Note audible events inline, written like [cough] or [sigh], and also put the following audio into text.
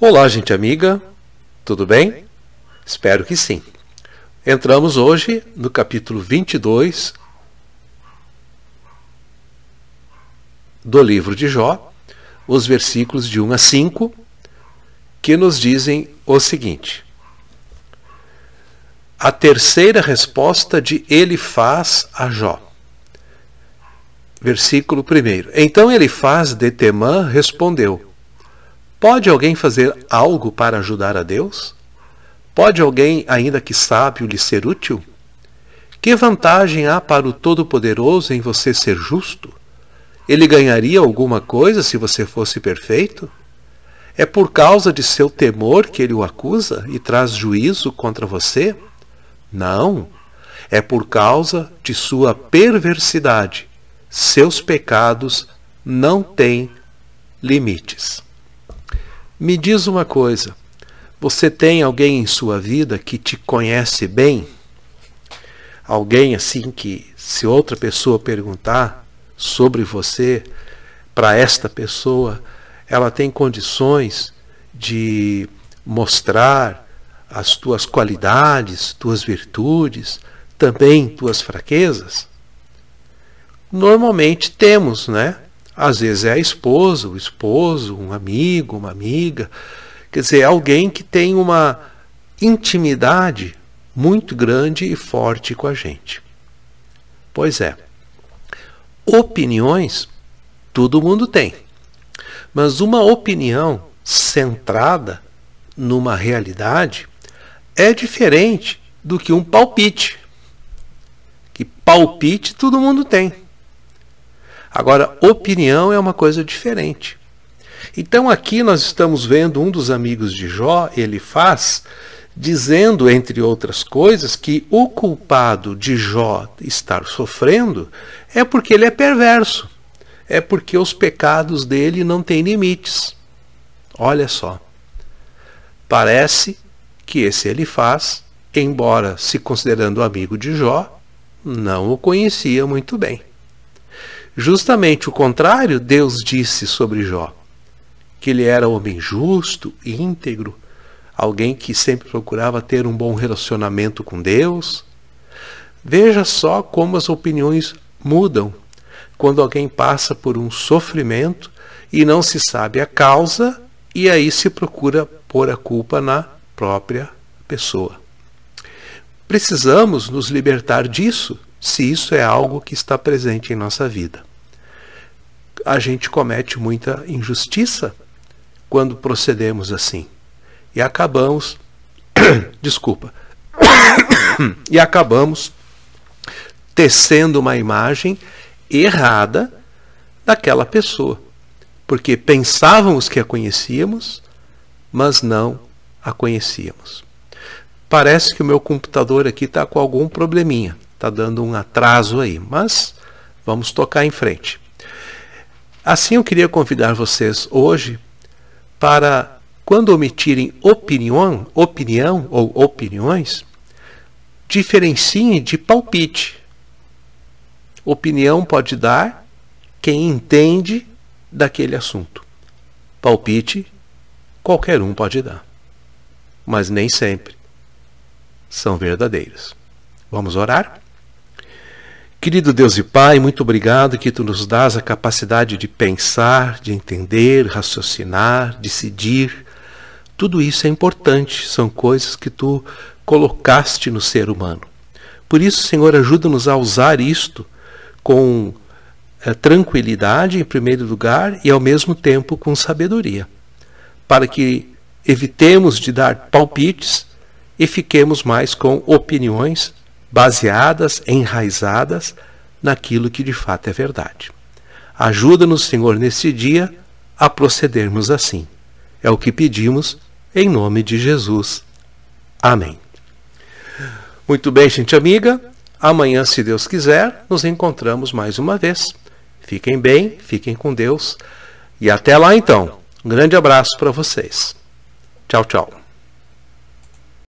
Olá, gente amiga, tudo bem? Espero que sim. Entramos hoje no capítulo 22 do livro de Jó, os versículos de 1 a 5, que nos dizem o seguinte: A terceira resposta de ele faz a Jó. Versículo 1. Então ele faz de Temã respondeu: Pode alguém fazer algo para ajudar a Deus? Pode alguém, ainda que sábio, lhe ser útil? Que vantagem há para o Todo-Poderoso em você ser justo? Ele ganharia alguma coisa se você fosse perfeito? É por causa de seu temor que ele o acusa e traz juízo contra você? Não. É por causa de sua perversidade. Seus pecados não têm limites. Me diz uma coisa: você tem alguém em sua vida que te conhece bem? Alguém assim que, se outra pessoa perguntar sobre você, para esta pessoa, ela tem condições de mostrar as tuas qualidades, tuas virtudes, também tuas fraquezas? Normalmente temos, né? Às vezes é a esposa, o esposo, um amigo, uma amiga. Quer dizer, é alguém que tem uma intimidade muito grande e forte com a gente. Pois é. Opiniões todo mundo tem. Mas uma opinião centrada numa realidade é diferente do que um palpite. Que palpite todo mundo tem. Agora, opinião é uma coisa diferente. Então aqui nós estamos vendo um dos amigos de Jó, ele faz, dizendo, entre outras coisas, que o culpado de Jó estar sofrendo é porque ele é perverso, é porque os pecados dele não têm limites. Olha só. Parece que esse ele faz, embora se considerando amigo de Jó, não o conhecia muito bem. Justamente o contrário, Deus disse sobre Jó, que ele era homem justo e íntegro, alguém que sempre procurava ter um bom relacionamento com Deus. Veja só como as opiniões mudam quando alguém passa por um sofrimento e não se sabe a causa, e aí se procura pôr a culpa na própria pessoa. Precisamos nos libertar disso, se isso é algo que está presente em nossa vida a gente comete muita injustiça quando procedemos assim. E acabamos. [coughs] Desculpa. [coughs] e acabamos tecendo uma imagem errada daquela pessoa. Porque pensávamos que a conhecíamos, mas não a conhecíamos. Parece que o meu computador aqui está com algum probleminha, está dando um atraso aí, mas vamos tocar em frente. Assim, eu queria convidar vocês hoje para, quando omitirem opinião, opinião ou opiniões, diferenciem de palpite. Opinião pode dar quem entende daquele assunto. Palpite, qualquer um pode dar. Mas nem sempre são verdadeiros. Vamos orar? Querido Deus e Pai, muito obrigado que tu nos dás a capacidade de pensar, de entender, raciocinar, decidir. Tudo isso é importante, são coisas que tu colocaste no ser humano. Por isso, Senhor, ajuda-nos a usar isto com é, tranquilidade, em primeiro lugar, e ao mesmo tempo com sabedoria, para que evitemos de dar palpites e fiquemos mais com opiniões baseadas, enraizadas naquilo que de fato é verdade. Ajuda-nos, Senhor, nesse dia a procedermos assim. É o que pedimos em nome de Jesus. Amém. Muito bem, gente amiga. Amanhã, se Deus quiser, nos encontramos mais uma vez. Fiquem bem, fiquem com Deus. E até lá então. Um grande abraço para vocês. Tchau, tchau.